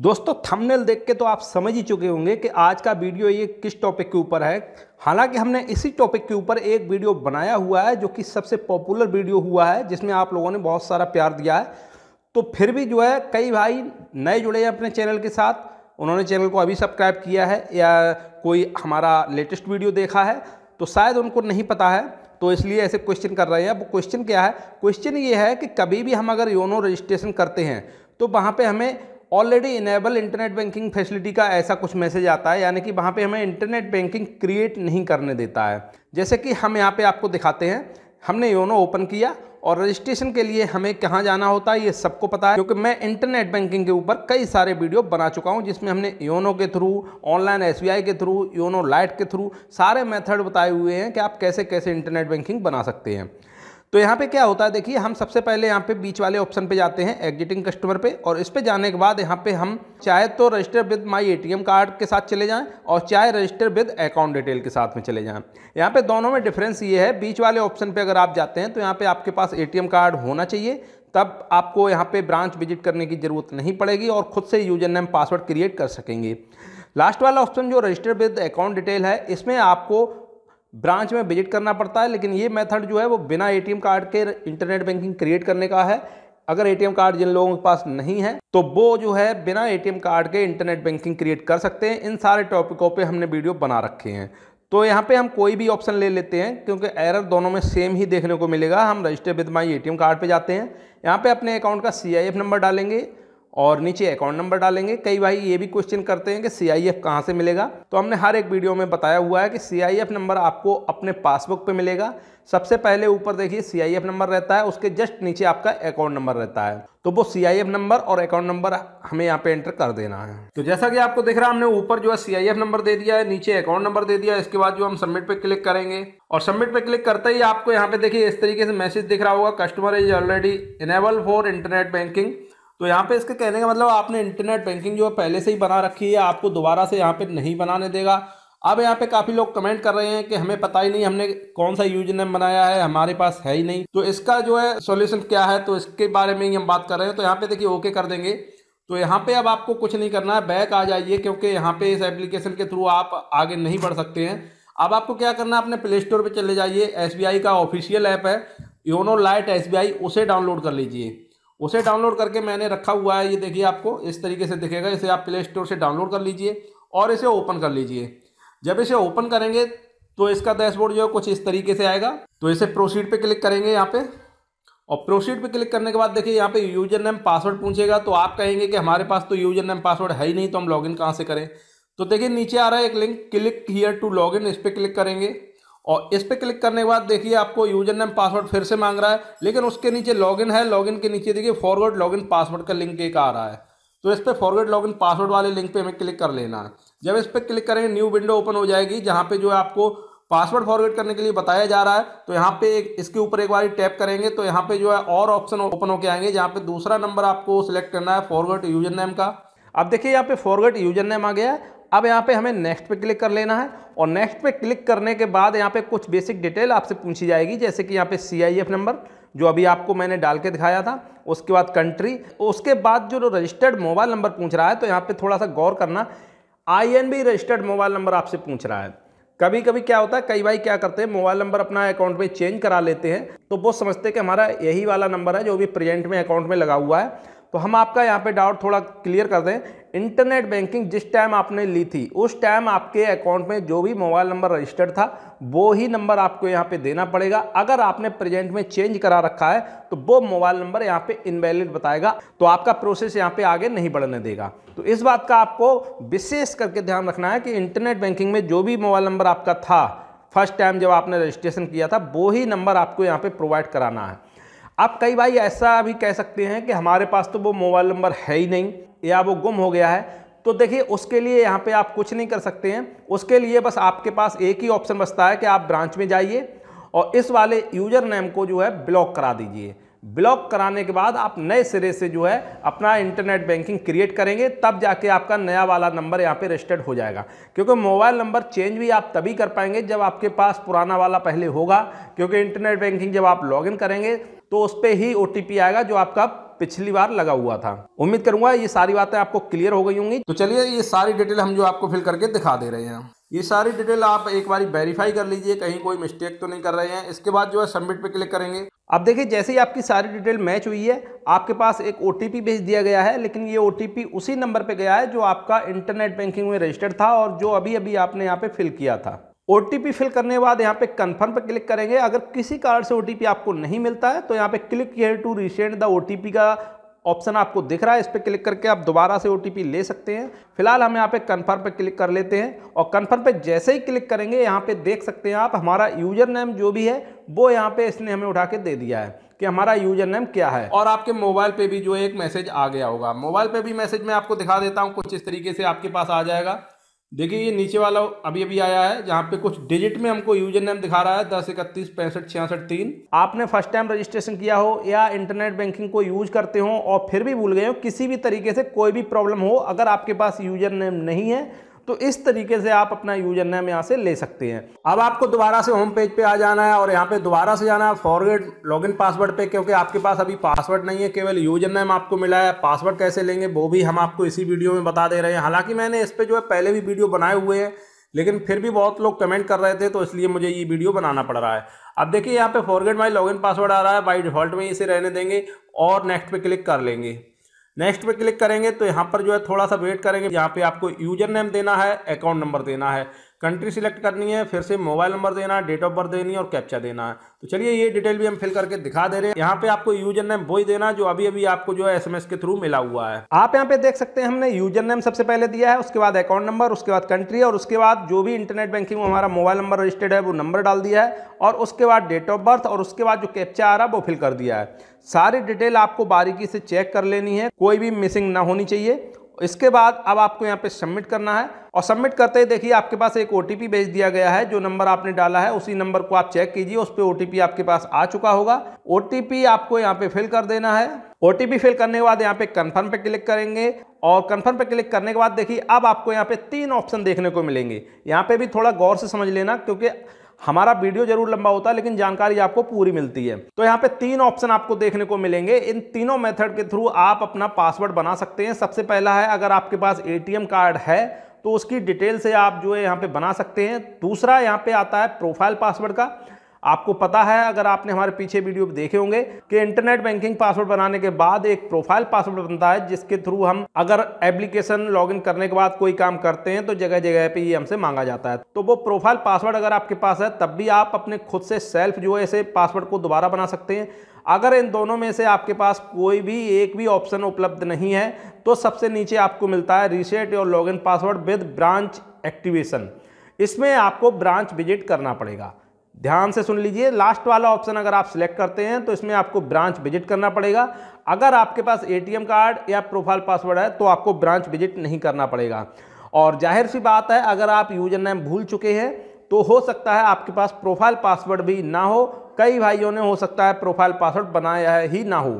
दोस्तों थंबनेल देख के तो आप समझ ही चुके होंगे कि आज का वीडियो ये किस टॉपिक के ऊपर है हालांकि हमने इसी टॉपिक के ऊपर एक वीडियो बनाया हुआ है जो कि सबसे पॉपुलर वीडियो हुआ है जिसमें आप लोगों ने बहुत सारा प्यार दिया है तो फिर भी जो है कई भाई नए जुड़े हैं अपने चैनल के साथ उन्होंने चैनल को अभी सब्सक्राइब किया है या कोई हमारा लेटेस्ट वीडियो देखा है तो शायद उनको नहीं पता है तो इसलिए ऐसे क्वेश्चन कर रहे हैं अब क्वेश्चन क्या है क्वेश्चन ये है कि कभी भी हम अगर योनो रजिस्ट्रेशन करते हैं तो वहाँ पे हमें already enable internet banking facility का ऐसा कुछ मैसेज आता है यानी कि वहाँ पे हमें इंटरनेट बैंकिंग क्रिएट नहीं करने देता है जैसे कि हम यहाँ पे आपको दिखाते हैं हमने योनो ओपन किया और रजिस्ट्रेशन के लिए हमें कहाँ जाना होता है ये सबको पता है क्योंकि मैं इंटरनेट बैंकिंग के ऊपर कई सारे वीडियो बना चुका हूँ जिसमें हमने योनो के थ्रू ऑनलाइन एस के थ्रू योनो लाइट के थ्रू सारे मेथड बताए हुए हैं कि आप कैसे कैसे इंटरनेट बैंकिंग बना सकते हैं तो यहाँ पे क्या होता है देखिए हम सबसे पहले यहाँ पे बीच वाले ऑप्शन पे जाते हैं एग्जिटिंग कस्टमर पे और इस पे जाने के बाद यहाँ पे हम चाहे तो register with my ATM card के साथ चले जाएं और चाहे रजिस्टर विद अकाउंट डिटेल के साथ में चले जाएं यहाँ पे दोनों में डिफरेंस ये है बीच वाले ऑप्शन पर अगर आप जाते हैं तो यहाँ पर आपके पास ए कार्ड होना चाहिए तब आपको यहाँ पे ब्रांच विजिट करने की ज़रूरत नहीं पड़ेगी और खुद से यूजर नेम पासवर्ड क्रिएट कर सकेंगे लास्ट वाला ऑप्शन जो रजिस्टर विद अकाउंट डिटेल है इसमें आपको ब्रांच में विजिट करना पड़ता है लेकिन ये मेथड जो है वो बिना एटीएम कार्ड के इंटरनेट बैंकिंग क्रिएट करने का है अगर एटीएम कार्ड जिन लोगों के पास नहीं है तो वो जो है बिना एटीएम कार्ड के इंटरनेट बैंकिंग क्रिएट कर सकते हैं इन सारे टॉपिकों पे हमने वीडियो बना रखे हैं तो यहाँ पे हम कोई भी ऑप्शन ले लेते हैं क्योंकि एरर दोनों में सेम ही देखने को मिलेगा हम register with my A card पर जाते हैं यहाँ पर अपने अकाउंट का सी नंबर डालेंगे और नीचे अकाउंट नंबर डालेंगे कई भाई ये भी क्वेश्चन करते हैं कि सी आई एफ कहाँ से मिलेगा तो हमने हर एक वीडियो में बताया हुआ है कि सी आई एफ नंबर आपको अपने पासबुक पे मिलेगा सबसे पहले ऊपर देखिए सी आई एफ नंबर रहता है उसके जस्ट नीचे आपका अकाउंट नंबर रहता है तो वो सी आई एफ नंबर और अकाउंट नंबर हमें यहाँ पे एंटर कर देना है तो जैसा कि आपको देख रहा है हमने ऊपर जो है सी आई एफ नंबर दे दिया है नीचे अकाउंट नंबर दे दिया है इसके बाद जो हम सबमिट पे क्लिक करेंगे और सबमिट पे क्लिक करते ही आपको यहाँ पे देखिए इस तरीके से मैसेज दिख रहा होगा customer is already enable for internet banking तो यहाँ पे इसके कहने का मतलब आपने इंटरनेट बैंकिंग जो है पहले से ही बना रखी है आपको दोबारा से यहाँ पे नहीं बनाने देगा अब यहाँ पे काफ़ी लोग कमेंट कर रहे हैं कि हमें पता ही नहीं हमने कौन सा यूज नेम बनाया है हमारे पास है ही नहीं तो इसका जो है सोल्यूशन क्या है तो इसके बारे में ही हम बात कर रहे हैं तो यहाँ पे देखिए ओके कर देंगे तो यहाँ पे अब आपको कुछ नहीं करना है बैक आ जाइए क्योंकि यहाँ पे इस एप्लीकेशन के थ्रू आप आगे नहीं बढ़ सकते हैं अब आपको क्या करना है अपने प्ले स्टोर पर चले जाइए एस का ऑफिशियल ऐप है योनो लाइट एस उसे डाउनलोड कर लीजिए उसे डाउनलोड करके मैंने रखा हुआ है ये देखिए आपको इस तरीके से दिखेगा इसे आप प्ले स्टोर से डाउनलोड कर लीजिए और इसे ओपन कर लीजिए जब इसे ओपन करेंगे तो इसका डैशबोर्ड जो है कुछ इस तरीके से आएगा तो इसे प्रोसीड पे क्लिक करेंगे यहाँ पे और प्रोसीड पे क्लिक करने के बाद देखिए यहाँ पे यूजर नेम पासवर्ड पूछेगा तो आप कहेंगे कि हमारे पास तो यूजर नेम पासवर्ड है ही नहीं तो हम लॉगिन कहाँ से करें तो देखिए नीचे आ रहा है एक link click here to login इस पर क्लिक करेंगे और इस पर क्लिक करने के बाद देखिए आपको यूजर नेम पासवर्ड फिर से मांग रहा है लेकिन उसके नीचे लॉगिन है लॉगिन के नीचे देखिए फॉरवर्ड लॉगिन पासवर्ड का लिंक एक आ रहा है तो इस पर फॉरवर्ड लॉगिन पासवर्ड वाले लिंक पे हमें क्लिक कर लेना है जब इस पर क्लिक करेंगे न्यू विंडो ओपन हो जाएगी जहाँ पे जो है आपको पासवर्ड फॉरवर्ड करने के लिए बताया जा रहा है तो यहाँ पे इसके ऊपर एक बार टैप करेंगे तो यहाँ पे जो है और ऑप्शन ओपन होकर आएंगे जहाँ पे दूसरा नंबर आपको सिलेक्ट करना है फॉरवर्ड यूजर नेम का अब देखिए यहाँ पे फॉरवर्ड यूजर नेम आ गया है अब यहाँ पे हमें नेक्स्ट पे क्लिक कर लेना है और नेक्स्ट पे क्लिक करने के बाद यहाँ पे कुछ बेसिक डिटेल आपसे पूछी जाएगी जैसे कि यहाँ पे सी नंबर जो अभी आपको मैंने डाल के दिखाया था उसके बाद कंट्री उसके बाद जो रजिस्टर्ड मोबाइल नंबर पूछ रहा है तो यहाँ पर थोड़ा सा गौर करना आई रजिस्टर्ड मोबाइल नंबर आपसे पूछ रहा है कभी कभी क्या होता है कई भाई क्या करते हैं मोबाइल नंबर अपना अकाउंट में चेंज करा लेते हैं तो वो समझते हैं कि हमारा यही वाला नंबर है जो भी प्रेजेंट में अकाउंट में लगा हुआ है तो हम आपका यहाँ पे डाउट थोड़ा क्लियर कर दें इंटरनेट बैंकिंग जिस टाइम आपने ली थी उस टाइम आपके अकाउंट में जो भी मोबाइल नंबर रजिस्टर्ड था वो ही नंबर आपको यहाँ पे देना पड़ेगा अगर आपने प्रेजेंट में चेंज करा रखा है तो वो मोबाइल नंबर यहाँ पे इनवैलिड बताएगा तो आपका प्रोसेस यहाँ पे आगे नहीं बढ़ने देगा तो इस बात का आपको विशेष करके ध्यान रखना है कि इंटरनेट बैंकिंग में जो भी मोबाइल नंबर आपका था फर्स्ट टाइम जब आपने रजिस्ट्रेशन किया था वो ही नंबर आपको यहाँ पे प्रोवाइड कराना है आप कई भाई ऐसा भी कह सकते हैं कि हमारे पास तो वो मोबाइल नंबर है ही नहीं या वो गुम हो गया है तो देखिए उसके लिए यहाँ पे आप कुछ नहीं कर सकते हैं उसके लिए बस आपके पास एक ही ऑप्शन बचता है कि आप ब्रांच में जाइए और इस वाले यूजर नेम को जो है ब्लॉक करा दीजिए ब्लॉक कराने के बाद आप नए सिरे से जो है अपना इंटरनेट बैंकिंग क्रिएट करेंगे तब जाके आपका नया वाला नंबर यहाँ पे रजिस्टर्ड हो जाएगा क्योंकि मोबाइल नंबर चेंज भी आप तभी कर पाएंगे जब आपके पास पुराना वाला पहले होगा क्योंकि इंटरनेट बैंकिंग जब आप लॉगिन करेंगे तो उस पर ही ओ आएगा जो आपका पिछली बार लगा हुआ था उम्मीद करूंगा ये सारी बातें आपको क्लियर हो गई होंगी तो चलिए ये सारी डिटेल हम जो आपको फिल करके दिखा दे रहे हैं ये सारी डिटेल आप एक बार वेरीफाई कर लीजिए कहीं कोई मिस्टेक तो नहीं कर रहे हैं इसके बाद जो है सबमिट पे क्लिक करेंगे अब देखिए जैसे ही आपकी सारी डिटेल मैच हुई है आपके पास एक ओ भेज दिया गया है लेकिन ये ओ उसी नंबर पर गया है जो आपका इंटरनेट बैंकिंग में रजिस्टर्ड था और जो अभी अभी आपने यहाँ पे फिल किया था ओ फिल करने के बाद यहाँ पे कन्फर्म पर क्लिक करेंगे अगर किसी कारण से ओ आपको नहीं मिलता है तो यहाँ पे click here to recent the O का ऑप्शन आपको दिख रहा है इस पर क्लिक करके आप दोबारा से ओ ले सकते हैं फिलहाल हम यहाँ पे कन्फर्म पर क्लिक कर लेते हैं और कन्फर्म पे जैसे ही क्लिक करेंगे यहाँ पे देख सकते हैं आप हमारा यूजर नेम जो भी है वो यहाँ पे इसने हमें उठा के दे दिया है कि हमारा यूजर नेम क्या है और आपके मोबाइल पे भी जो एक मैसेज आ गया होगा मोबाइल पे भी मैसेज मैं आपको दिखा देता हूँ कुछ इस तरीके से आपके पास आ जाएगा देखिए ये नीचे वाला अभी अभी आया है जहाँ पे कुछ डिजिट में हमको यूजर नेम दिखा रहा है दस इकतीस पैंसठ छियासठ तीन आपने फर्स्ट टाइम रजिस्ट्रेशन किया हो या इंटरनेट बैंकिंग को यूज करते हो और फिर भी भूल गए हो किसी भी तरीके से कोई भी प्रॉब्लम हो अगर आपके पास यूजर नेम नहीं है तो इस तरीके से आप अपना यूजर नेम यहाँ से ले सकते हैं अब आपको दोबारा से होम पेज पे आ जाना है और यहाँ पे दोबारा से जाना है फॉरवर्ड लॉगिन पासवर्ड पे क्योंकि आपके पास अभी पासवर्ड नहीं है केवल यूजर नेम आपको मिला है पासवर्ड कैसे लेंगे वो भी हम आपको इसी वीडियो में बता दे रहे हैं हालांकि मैंने इस पर जो है पहले भी वीडियो बनाए हुए हैं लेकिन फिर भी बहुत लोग कमेंट कर रहे थे तो इसलिए मुझे ये वीडियो बनाना पड़ रहा है अब देखिए यहाँ पे फॉरगेट माई लॉगिन पासवर्ड आ रहा है बाई डिफॉल्ट में इसे रहने देंगे और नेक्स्ट पे क्लिक कर लेंगे नेक्स्ट पे क्लिक करेंगे तो यहाँ पर जो है थोड़ा सा वेट करेंगे यहाँ पे आपको यूजर नेम देना है अकाउंट नंबर देना है कंट्री सिलेक्ट करनी है फिर से मोबाइल नंबर देना है डेट ऑफ बर्थ देनी है और कैप्चा देना है तो चलिए ये डिटेल भी हम फिल करके दिखा दे रहे हैं यहाँ पे आपको यूजर नेम वही देना जो अभी अभी आपको जो है एसएमएस के थ्रू मिला हुआ है आप यहाँ पे देख सकते हैं हमने यूजर नेम सबसे पहले दिया है उसके बाद अकाउंट नंबर उसके बाद कंट्री और उसके बाद जो भी इंटरनेट बैंकिंग में हमारा मोबाइल नंबर रजिस्टर्ड है वो नंबर डाल दिया है और उसके बाद डेट ऑफ बर्थ और उसके बाद जो कैप्चा आ रहा है वो फिल कर दिया है सारी डिटेल आपको बारीकी से चेक कर लेनी है कोई भी मिसिंग ना होनी चाहिए इसके बाद अब आपको यहाँ पे सबमिट करना है और सबमिट करते ही देखिए आपके पास एक ओ भेज दिया गया है जो नंबर आपने डाला है उसी नंबर को आप चेक कीजिए उस पर ओ आपके पास आ चुका होगा ओ आपको यहाँ पे फिल कर देना है ओ फिल करने के बाद यहाँ पे कन्फर्म पे क्लिक करेंगे और कन्फर्म पे क्लिक करने के बाद देखिए अब आपको यहाँ पे तीन ऑप्शन देखने को मिलेंगे यहाँ पे भी थोड़ा गौर से समझ लेना क्योंकि हमारा वीडियो जरूर लंबा होता है लेकिन जानकारी आपको पूरी मिलती है तो यहाँ पे तीन ऑप्शन आपको देखने को मिलेंगे इन तीनों मेथड के थ्रू आप अपना पासवर्ड बना सकते हैं सबसे पहला है अगर आपके पास एटीएम कार्ड है तो उसकी डिटेल से आप जो है यहाँ पे बना सकते हैं दूसरा यहाँ पे आता है प्रोफाइल पासवर्ड का आपको पता है अगर आपने हमारे पीछे वीडियो देखे होंगे कि इंटरनेट बैंकिंग पासवर्ड बनाने के बाद एक प्रोफाइल पासवर्ड बनता है जिसके थ्रू हम अगर एप्लीकेशन लॉगिन करने के बाद कोई काम करते हैं तो जगह जगह पे ये हमसे मांगा जाता है तो वो प्रोफाइल पासवर्ड अगर आपके पास है तब भी आप अपने खुद से सेल्फ जो है इसे पासवर्ड को दोबारा बना सकते हैं अगर इन दोनों में से आपके पास कोई भी एक भी ऑप्शन उपलब्ध नहीं है तो सबसे नीचे आपको मिलता है रीसेट और login password with branch activation इसमें आपको ब्रांच विजिट करना पड़ेगा ध्यान से सुन लीजिए लास्ट वाला ऑप्शन अगर आप सिलेक्ट करते हैं तो इसमें आपको ब्रांच विजिट करना पड़ेगा अगर आपके पास एटीएम कार्ड या प्रोफाइल पासवर्ड है तो आपको ब्रांच विजिट नहीं करना पड़ेगा और जाहिर सी बात है अगर आप यूजर नेम भूल चुके हैं तो हो सकता है आपके पास प्रोफाइल पासवर्ड भी ना हो कई भाइयों ने हो सकता है प्रोफाइल पासवर्ड बनाया ही ना हो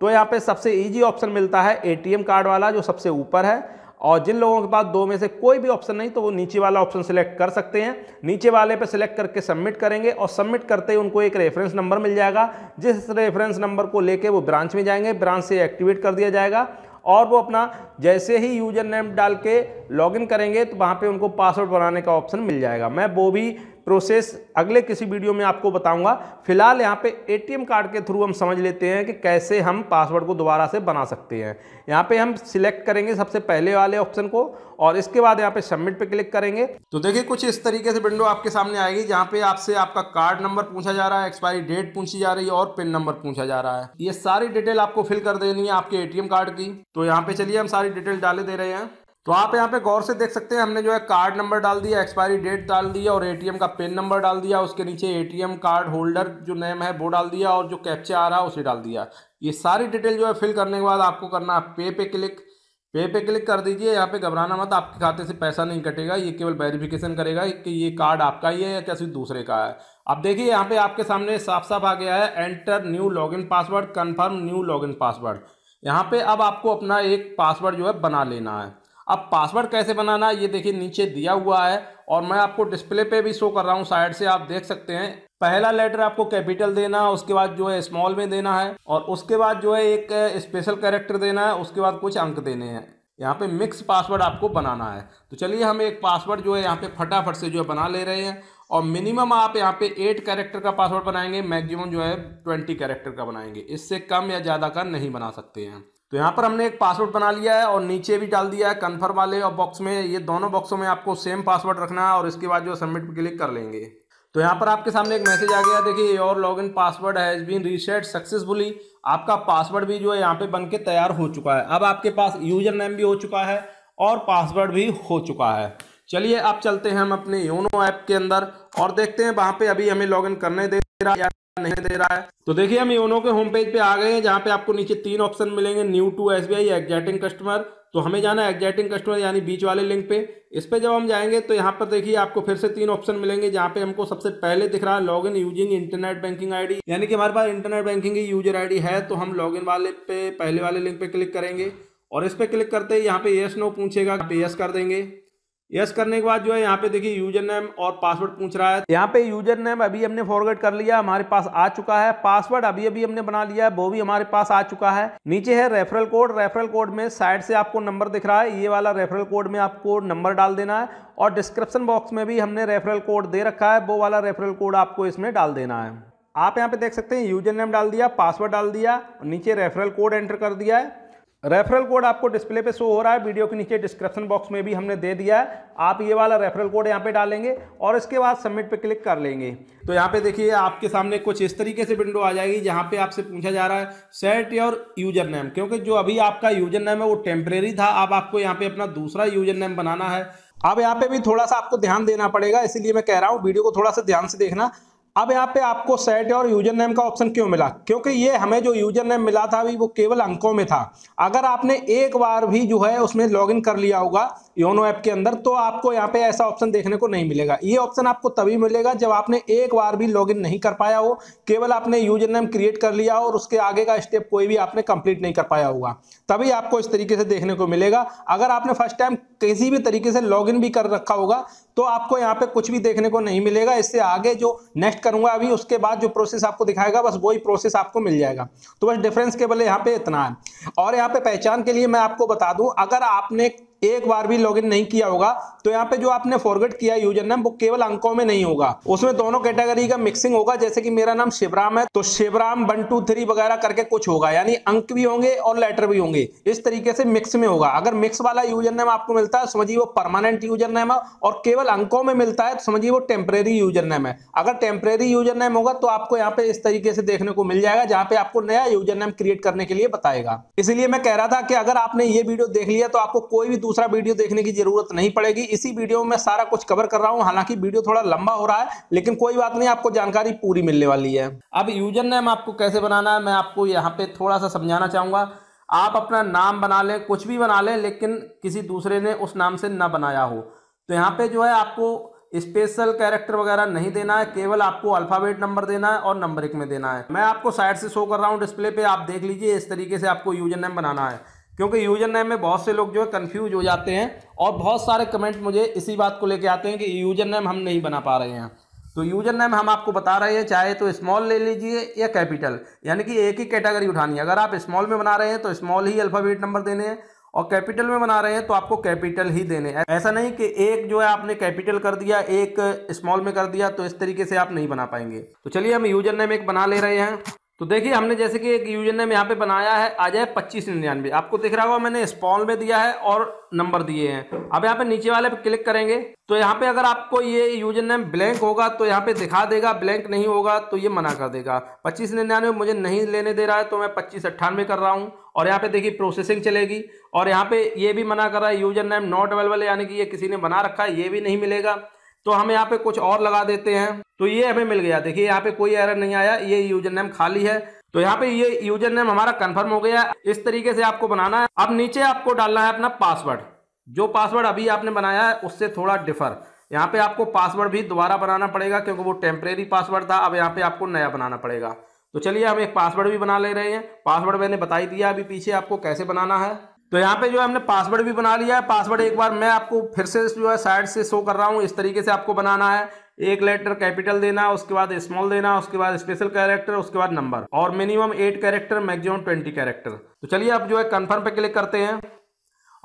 तो यहाँ पे सबसे इजी ऑप्शन मिलता है एटीएम कार्ड वाला जो सबसे ऊपर है और जिन लोगों के पास दो में से कोई भी ऑप्शन नहीं तो वो नीचे वाला ऑप्शन सिलेक्ट कर सकते हैं नीचे वाले पर सिलेक्ट करके सबमिट करेंगे और सबमिट करते ही उनको एक रेफरेंस नंबर मिल जाएगा जिस रेफरेंस नंबर को लेके वो ब्रांच में जाएंगे ब्रांच से एक्टिवेट कर दिया जाएगा और वो अपना जैसे ही यूजर नेम डाल के लॉगिन करेंगे तो वहाँ पे उनको पासवर्ड बनाने का ऑप्शन मिल जाएगा मैं वो भी प्रोसेस अगले किसी वीडियो में आपको बताऊंगा फिलहाल यहाँ पे एटीएम कार्ड के थ्रू हम समझ लेते हैं कि कैसे हम पासवर्ड को दोबारा से बना सकते हैं यहाँ पे हम सिलेक्ट करेंगे सबसे पहले वाले ऑप्शन को और इसके बाद यहाँ पे सबमिट पे क्लिक करेंगे तो देखिए कुछ इस तरीके से विंडो आपके सामने आएगी जहाँ पे आपसे आपका कार्ड नंबर पूछा जा रहा है एक्सपायरी डेट पूछी जा रही है और पिन नंबर पूछा जा रहा है ये सारी डिटेल आपको फिल कर देनी है आपके ए कार्ड की तो यहाँ पे चलिए हम सारी डिटेल डाले दे रहे हैं तो आप यहाँ पे गौर से देख सकते हैं हमने जो है कार्ड नंबर डाल दिया एक्सपायरी डेट डाल दिया और एटीएम का पिन नंबर डाल दिया उसके नीचे एटीएम कार्ड होल्डर जो नेम है वो डाल दिया और जो कैप्चा आ रहा है उसे डाल दिया ये सारी डिटेल जो है फिल करने के बाद आपको करना है पे पे क्लिक पे पे क्लिक कर दीजिए यहाँ पे घबराना मत आपके खाते से पैसा नहीं कटेगा ये केवल वेरिफिकेशन करेगा कि ये कार्ड आपका ही है या किसी दूसरे का है अब देखिए यहाँ पे आपके सामने साफ साफ आ गया है enter new login password confirm new login password यहाँ पे अब आपको अपना एक पासवर्ड जो है बना लेना है अब पासवर्ड कैसे बनाना ये देखिए नीचे दिया हुआ है और मैं आपको डिस्प्ले पे भी शो कर रहा हूँ साइड से आप देख सकते हैं पहला लेटर आपको कैपिटल देना है उसके बाद जो है स्मॉल में देना है और उसके बाद जो है एक स्पेशल कैरेक्टर देना है उसके बाद कुछ अंक देने हैं यहाँ पे मिक्स पासवर्ड आपको बनाना है तो चलिए हम एक पासवर्ड जो है यहाँ पे फटाफट से जो है बना ले रहे हैं और मिनिमम आप यहाँ पे एट कैरेक्टर का पासवर्ड बनाएंगे मैक्सिमम जो है ट्वेंटी कैरेक्टर का बनाएंगे इससे कम या ज़्यादा का नहीं बना सकते हैं तो यहाँ पर हमने एक पासवर्ड बना लिया है और नीचे भी डाल दिया है कन्फर्म वाले और बॉक्स में ये दोनों बॉक्सों में आपको सेम पासवर्ड रखना है और इसके बाद जो सबमिट पर क्लिक कर लेंगे तो यहाँ पर आपके सामने एक मैसेज आ गया देखिए your login password has been reset successfully आपका पासवर्ड भी जो है यहाँ पे बन के तैयार हो चुका है अब आपके पास यूजर नेम भी हो चुका है और पासवर्ड भी हो चुका है चलिए आप चलते हैं हम अपने योनो ऐप के अंदर और देखते हैं वहाँ पे अभी हमें लॉगिन करने दे रहा है नहीं दे रहा है तो देखिए हम योनो के होम पेज पे आ गए हैं जहां पे आपको नीचे तीन ऑप्शन मिलेंगे new to S B I customer तो हमें जाना है एग्जैटिंग कस्टमर यानी बीच वाले लिंक पे इस पे जब हम जाएंगे तो यहाँ पर देखिए आपको फिर से तीन ऑप्शन मिलेंगे जहाँ पे हमको सबसे पहले दिख रहा है log in using internet banking ID यानी कि हमारे पास इंटरनेट बैंकिंग की यूजर आईडी है तो हम लॉग वाले पे पहले वाले लिंक पे क्लिक करेंगे और इस पे क्लिक करते ही यहाँ पे यस नो पूछेगा पे यस कर देंगे यस करने के बाद जो है यहाँ पे देखिए यूजर नेम और पासवर्ड पूछ रहा है यहाँ पे यूजर नेम अभी हमने फॉरवर्ड कर लिया हमारे पास आ चुका है पासवर्ड अभी अभी हमने बना लिया है वो भी हमारे पास आ चुका है नीचे है रेफरल कोड रेफरल कोड में साइड से आपको नंबर दिख रहा है ये वाला रेफरल कोड में आपको नंबर डाल देना है और डिस्क्रिप्शन बॉक्स में भी हमने रेफरल कोड दे रखा है वो वाला रेफरल कोड आपको इसमें डाल देना है आप यहाँ पे देख सकते हैं यूजर नेम डाल दिया पासवर्ड डाल दिया नीचे रेफरल कोड एंटर कर दिया है रेफरल कोड आपको डिस्प्ले पे शो हो रहा है वीडियो के नीचे डिस्क्रिप्शन बॉक्स में भी हमने दे दिया है आप ये वाला रेफरल कोड यहाँ पे डालेंगे और इसके बाद सबमिट पे क्लिक कर लेंगे तो यहाँ पे देखिए आपके सामने कुछ इस तरीके से विंडो आ जाएगी जहाँ पे आपसे पूछा जा रहा है सेट योर यूजर नेम क्योंकि जो अभी आपका यूजर नेम है वो टेम्परेरी था अब आपको यहाँ पे अपना दूसरा यूजर नेम बनाना है अब यहाँ पे भी थोड़ा सा आपको ध्यान देना पड़ेगा इसीलिए मैं कह रहा हूँ वीडियो को थोड़ा सा ध्यान से देखना अब यहाँ पे आपको सेट और यूजर नेम का ऑप्शन क्यों मिला क्योंकि ये हमें जो यूजर नेम मिला था अभी वो केवल अंकों में था अगर आपने एक बार भी जो है उसमें लॉगिन कर लिया होगा योनो ऐप के अंदर तो आपको यहाँ पे ऐसा ऑप्शन देखने को नहीं मिलेगा ये ऑप्शन आपको तभी मिलेगा जब आपने एक बार भी इन नहीं कर पाया हो केवल आपने यूजर नेम क्रिएट कर लिया हो और उसके आगे का स्टेप कोई भी आपने कंप्लीट नहीं कर पाया होगा तभी आपको इस तरीके से देखने को मिलेगा अगर आपने फर्स्ट टाइम किसी भी तरीके से लॉगिन भी कर रखा होगा तो आपको यहाँ पे कुछ भी देखने को नहीं मिलेगा इससे आगे जो नेक्स्ट करूँगा अभी उसके बाद जो प्रोसेस आपको दिखाएगा बस वही प्रोसेस आपको मिल जाएगा तो बस डिफरेंस केवल यहाँ पे इतना है और यहाँ पे पहचान के लिए मैं आपको बता दूँ अगर आपने एक बार भी लॉगिन नहीं किया होगा तो यहाँ पे जो आपने फॉरगेट किया यूजर नेम वो केवल अंकों में नहीं होगा उसमें दोनों कैटेगरी का मिक्सिंग होगा जैसे कि मेरा नाम शिवराम है तो शिवराम वन टू थ्री वगैरह करके कुछ होगा यानी अंक भी होंगे और लेटर भी होंगे इस तरीके से मिक्स में होगा अगर मिक्स वाला यूजर नेम आपको मिलता है समझिए वो परमानेंट यूजर नेम है और केवल अंकों में मिलता है तो समझिए वो टेम्परेरी यूजर नेम है अगर टेम्परेरी यूजर नेम होगा तो आपको यहाँ पे इस तरीके से देखने को मिल जाएगा जहाँ पे आपको नया यूजर नेम क्रिएट करने के लिए बताएगा इसलिए मैं कह रहा था कि अगर आपने ये वीडियो देख लिया तो आपको कोई भी दूसरा दूसरा वीडियो देखने की जरूरत नहीं पड़ेगी इसी वीडियो में सारा कुछ कवर कर रहा हूँ हालांकि वीडियो थोड़ा लंबा हो रहा है लेकिन कोई बात नहीं आपको जानकारी पूरी मिलने वाली है अब यूजर नेम आपको कैसे बनाना है मैं आपको यहाँ पे थोड़ा सा समझाना चाहूंगा आप अपना नाम बना लें कुछ भी बना लें लेकिन किसी दूसरे ने उस नाम से ना बनाया हो तो यहाँ पे जो है आपको स्पेशल कैरेक्टर वगैरह नहीं देना है केवल आपको अल्फ़ाबेट नंबर देना है और नंबर एक में देना है मैं आपको साइड से शो कर रहा हूँ डिस्प्ले पे आप देख लीजिए इस तरीके से आपको यूजर नेम बनाना है क्योंकि यूजर नेम में बहुत से लोग जो है कन्फ्यूज हो जाते हैं और बहुत सारे कमेंट मुझे इसी बात को लेके आते हैं कि यूजर नेम हम नहीं बना पा रहे हैं तो यूजर नेम हम आपको बता रहे हैं चाहे तो स्मॉल ले लीजिए या कैपिटल यानी कि एक ही कैटेगरी उठानी है अगर आप स्मॉल में बना रहे हैं तो स्मॉल ही अल्फ़ाबेट नंबर देने हैं और कैपिटल में बना रहे हैं तो आपको कैपिटल ही देने हैं ऐसा नहीं कि एक जो है आपने कैपिटल कर दिया एक स्मॉल में कर दिया तो इस तरीके से आप नहीं बना पाएंगे तो चलिए हम यूजर नेम एक बना ले रहे हैं तो देखिए हमने जैसे कि एक यूजन नेम यहाँ पे बनाया है आ जाए पच्चीस निन्यानवे आपको दिख रहा होगा मैंने स्पॉल में दिया है और नंबर दिए हैं अब यहाँ पे नीचे वाले पे क्लिक करेंगे तो यहाँ पे अगर आपको ये यूजन नेम ब्लैंक होगा तो यहाँ पे दिखा देगा ब्लैंक नहीं होगा तो ये मना कर देगा पच्चीस निन्यानवे मुझे नहीं लेने दे रहा है तो मैं पच्चीस अट्ठानवे कर रहा हूँ और यहाँ पे देखिए प्रोसेसिंग चलेगी और यहाँ पे ये भी मना कर रहा है यूजर नेम नॉट अवेलेबल यानी कि ये किसी ने बना रखा है ये भी नहीं मिलेगा तो हम यहाँ पे कुछ और लगा देते हैं तो ये हमें मिल गया देखिए यहाँ पे कोई एरर नहीं आया ये यूजर नेम खाली है तो यहाँ पे ये यूजर नेम हमारा कंफर्म हो गया इस तरीके से आपको बनाना है अब नीचे आपको डालना है अपना पासवर्ड जो पासवर्ड अभी आपने बनाया है उससे थोड़ा डिफर यहाँ पे आपको पासवर्ड भी दोबारा बनाना पड़ेगा क्योंकि वो टेम्परेरी पासवर्ड था अब यहाँ पे आपको नया बनाना पड़ेगा तो चलिए हम एक पासवर्ड भी बना ले रहे हैं पासवर्ड मैंने बताई दिया अभी पीछे आपको कैसे बनाना है तो यहाँ पे जो हमने पासवर्ड भी बना लिया है पासवर्ड एक बार मैं आपको फिर से जो है साइड से शो कर रहा हूँ इस तरीके से आपको बनाना है एक लेटर कैपिटल देना उसके बाद स्मॉल देना उसके बाद स्पेशल कैरेक्टर उसके बाद नंबर और minimum eight character maximum twenty character तो चलिए आप जो है कन्फर्म पे क्लिक करते हैं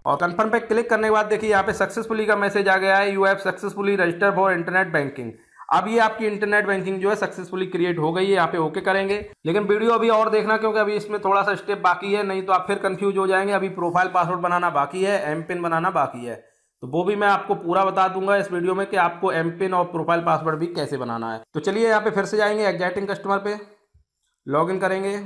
और कन्फर्म पे क्लिक करने के बाद देखिए यहाँ पे सक्सेसफुली का मैसेज आ गया है you have successfully register for internet banking अब ये आपकी इंटरनेट बैंकिंग जो है सक्सेसफुली क्रिएट हो गई है यहाँ पे ओके करेंगे लेकिन वीडियो अभी और देखना क्योंकि अभी इसमें थोड़ा सा स्टेप बाकी है नहीं तो आप फिर कंफ्यूज हो जाएंगे अभी प्रोफाइल पासवर्ड बनाना बाकी है एम पिन बनाना बाकी है तो वो भी मैं आपको पूरा बता दूंगा इस वीडियो में कि आपको एम पिन और प्रोफाइल पासवर्ड भी कैसे बनाना है तो चलिए यहाँ पे फिर से जाएंगे एग्जैक्टिंग कस्टमर पे लॉग करेंगे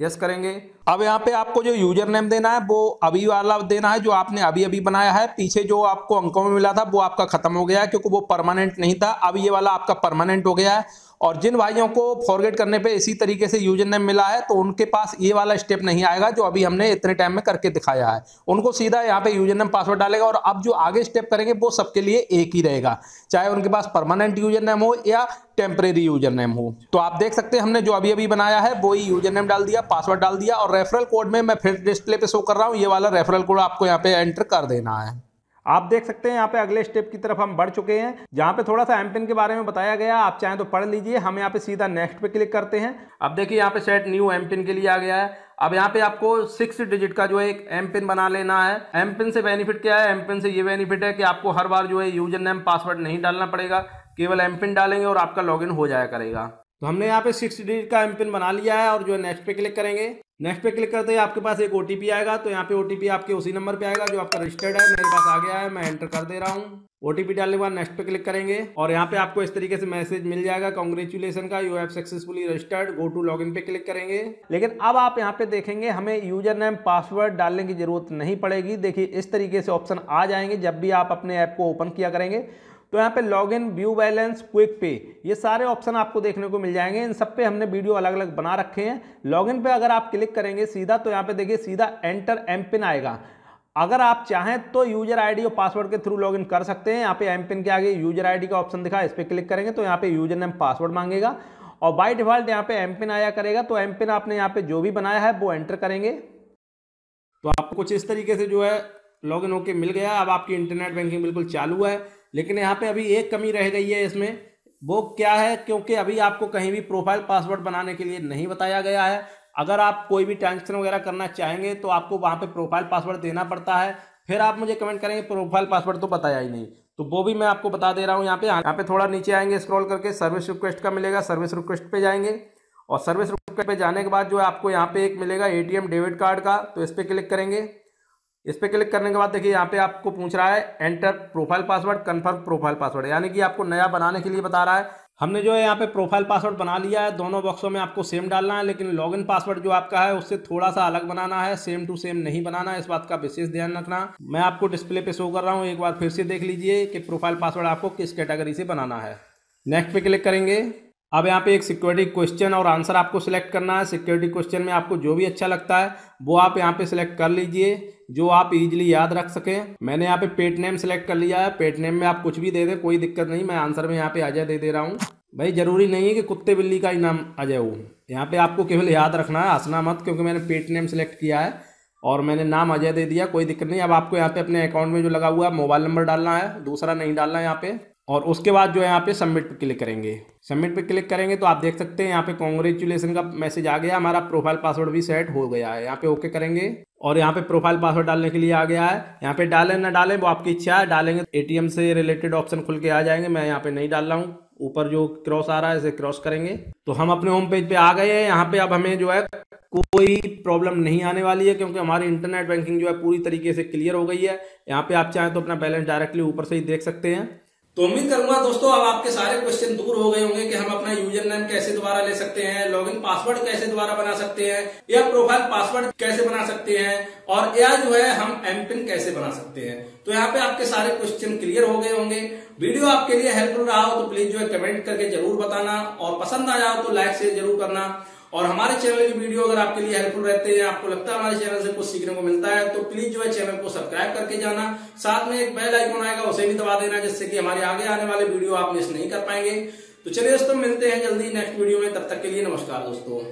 यस करेंगे अब यहाँ पे आपको जो यूजर नेम देना है वो अभी वाला देना है जो आपने अभी अभी बनाया है पीछे जो आपको अंकों में मिला था वो आपका खत्म हो गया है क्योंकि वो परमानेंट नहीं था अब ये वाला आपका परमानेंट हो गया है और जिन भाइयों को फॉरगेट करने पे इसी तरीके से यूजर नेम मिला है तो उनके पास ये वाला स्टेप नहीं आएगा जो अभी हमने इतने टाइम में करके दिखाया है उनको सीधा यहाँ पे यूजर नेम पासवर्ड डालेगा और अब जो आगे स्टेप करेंगे वो सबके लिए एक ही रहेगा चाहे उनके पास परमानेंट यूजर नेम हो या टेम्परेरी यूजर नेम हो तो आप देख सकते हैं हमने जो अभी अभी बनाया है वो ही यूजर नेम डाल दिया पासवर्ड डाल दिया और रेफरल कोड में मैं फिर डिस्प्ले पे शो कर रहा हूँ ये वाला रेफरल कोड आपको यहाँ पे एंटर कर देना है आप देख सकते हैं यहाँ पे अगले स्टेप की तरफ हम बढ़ चुके हैं जहाँ पे थोड़ा सा एमपिन के बारे में बताया गया आप चाहें तो पढ़ लीजिए हम यहाँ पे सीधा नेक्स्ट पे क्लिक करते हैं अब देखिए यहाँ पे सेट न्यू एमपिन के लिए आ गया है अब यहाँ पे आपको सिक्स डिजिट का जो है एक एम पिन बना लेना है एम पिन से बेनिफिट क्या है एम पिन से ये बेनिफिट है कि आपको हर बार जो है यूजर नेम पासवर्ड नहीं डालना पड़ेगा केवल एम पिन डालेंगे और आपका इन हो जाया करेगा तो हमने यहाँ पे सिक्स डिजिट का एम पिन बना लिया है और जो है नेक्स्ट पे क्लिक करेंगे नेक्स्ट पे क्लिक करते ही आपके पास एक ओ आएगा तो यहाँ पे ओ आपके उसी नंबर पे आएगा जो आपका रजिस्टर्ड है मेरे पास आ गया है मैं एंटर कर दे रहा हूँ ओ डालने के बाद नेक्स्ट पे क्लिक करेंगे और यहाँ पे आपको इस तरीके से मैसेज मिल जाएगा कॉन्ग्रेचुलेसन का you have successfully registered go to log in पे क्लिक करेंगे लेकिन अब आप यहाँ पे देखेंगे हमें यूजर नेम पासवर्ड डालने की जरूरत नहीं पड़ेगी देखिए इस तरीके से ऑप्शन आ जाएंगे जब भी आप अपने ऐप को ओपन किया करेंगे तो यहाँ पे log in view balance quick pay ये सारे ऑप्शन आपको देखने को मिल जाएंगे इन सब पे हमने वीडियो अलग अलग बना रखे हैं लॉगिन पे अगर आप क्लिक करेंगे सीधा तो यहाँ पे देखिए सीधा एंटर एम पिन आएगा अगर आप चाहें तो यूजर आईडी और पासवर्ड के थ्रू लॉगिन कर सकते हैं यहाँ पे एम पिन के आगे यूजर आईडी का ऑप्शन दिखा इस पर क्लिक करेंगे तो यहाँ पे यूजर नेम पासवर्ड मांगेगा और बाई डिफॉल्ट यहाँ पे एम पिन आया करेगा तो एम पिन आपने यहाँ पे जो भी बनाया है वो एंटर करेंगे तो आपको कुछ इस तरीके से जो है लॉगिन होके मिल गया अब आपकी इंटरनेट बैंकिंग बिल्कुल चालू है लेकिन यहाँ पे अभी एक कमी रह गई है इसमें वो क्या है क्योंकि अभी आपको कहीं भी प्रोफाइल पासवर्ड बनाने के लिए नहीं बताया गया है अगर आप कोई भी ट्रांजेक्शन वगैरह करना चाहेंगे तो आपको वहाँ पर प्रोफाइल पासवर्ड देना पड़ता है फिर आप मुझे कमेंट करेंगे प्रोफाइल पासवर्ड तो बताया ही नहीं तो वो भी मैं आपको बता दे रहा हूँ यहाँ पे यहाँ पे थोड़ा नीचे आएंगे स्क्रॉल करके सर्विस रिक्वेस्ट का मिलेगा सर्विस रिक्वेस्ट पे जाएंगे और सर्विस रिक्वेस्ट पे जाने के बाद जो आपको यहाँ पे एक मिलेगा एटीएम डेबिट कार्ड का तो इस पर क्लिक करेंगे इस पर क्लिक करने के बाद देखिए यहाँ पे आपको पूछ रहा है enter profile password confirm profile password यानी कि आपको नया बनाने के लिए बता रहा है हमने जो है यहाँ पे प्रोफाइल पासवर्ड बना लिया है दोनों बॉक्सों में आपको सेम डालना है लेकिन लॉगिन पासवर्ड जो आपका है उससे थोड़ा सा अलग बनाना है सेम टू सेम नहीं बनाना है इस बात का विशेष ध्यान रखना मैं आपको डिस्प्ले पे शो कर रहा हूँ एक बार फिर से देख लीजिए कि प्रोफाइल पासवर्ड आपको किस कैटेगरी से बनाना है नेक्स्ट पे क्लिक करेंगे अब यहाँ पे एक सिक्योरिटी क्वेश्चन और आंसर आपको सिलेक्ट करना है सिक्योरिटी क्वेश्चन में आपको जो भी अच्छा लगता है वो आप यहाँ पे सिलेक्ट कर लीजिए जो आप इजीली याद रख सकें मैंने यहाँ पे पेट नेम सिलेक्ट कर लिया है पेट नेम में आप कुछ भी दे दें कोई दिक्कत नहीं मैं आंसर में यहाँ पे अजय दे दे रहा हूँ भाई जरूरी नहीं है कि कुत्ते बिल्ली का ही नाम अजय हो यहाँ पे आपको केवल याद रखना है हंसना मत क्योंकि मैंने पेट नेम सिलेक्ट किया है और मैंने नाम अजय दे दिया कोई दिक्कत नहीं अब आपको यहाँ पे अपने अकाउंट में जो लगा हुआ है मोबाइल नंबर डालना है दूसरा नहीं डालना है यहाँ पे और उसके बाद जो है यहाँ पे सबमिट पे क्लिक करेंगे सबमिट पे क्लिक करेंगे तो आप देख सकते हैं यहाँ पे कॉन्ग्रेचुलेसन का मैसेज आ गया हमारा प्रोफाइल पासवर्ड भी सेट हो गया है यहाँ पे ओके करेंगे और यहाँ पे प्रोफाइल पासवर्ड डालने के लिए आ गया है यहाँ पे डालें ना डालें वो आपकी इच्छा है डालेंगे एटीएम तो से रिलेटेड ऑप्शन खुल के आ जाएंगे मैं यहाँ पे नहीं डाल रहा हूँ ऊपर जो क्रॉस आ रहा है इसे क्रॉस करेंगे तो हम अपने होम पेज पे आ गए हैं यहाँ पे अब हमें जो है कोई प्रॉब्लम नहीं आने वाली है क्योंकि हमारी इंटरनेट बैंकिंग जो है पूरी तरीके से क्लियर हो गई है यहाँ पे आप चाहें तो अपना बैलेंस डायरेक्टली ऊपर से ही देख सकते हैं तो उम्मीद करूंगा दोस्तों अब आपके सारे क्वेश्चन दूर हो गए होंगे कि हम अपना यूजर नेम कैसे दोबारा ले सकते हैं लॉगिन पासवर्ड कैसे दोबारा बना सकते हैं या प्रोफाइल पासवर्ड कैसे बना सकते हैं और या जो है हम एमपिन कैसे बना सकते हैं तो यहाँ पे आपके सारे क्वेश्चन क्लियर हो गए होंगे वीडियो आपके लिए हेल्पफुल रहा हो तो प्लीज जो है कमेंट करके जरूर बताना और पसंद आया हो तो लाइक से जरूर करना और हमारे चैनल की वीडियो अगर आपके लिए हेल्पफुल रहते हैं आपको लगता है हमारे चैनल से कुछ सीखने को मिलता है तो प्लीज जो है चैनल को सब्सक्राइब करके जाना साथ में एक बेल आइकॉन आएगा उसे भी दबा देना जिससे कि हमारे आगे आने वाले वीडियो आप मिस नहीं कर पाएंगे तो चलिए दोस्तों मिलते हैं जल्दी नेक्स्ट वीडियो में तब तक के लिए नमस्कार दोस्तों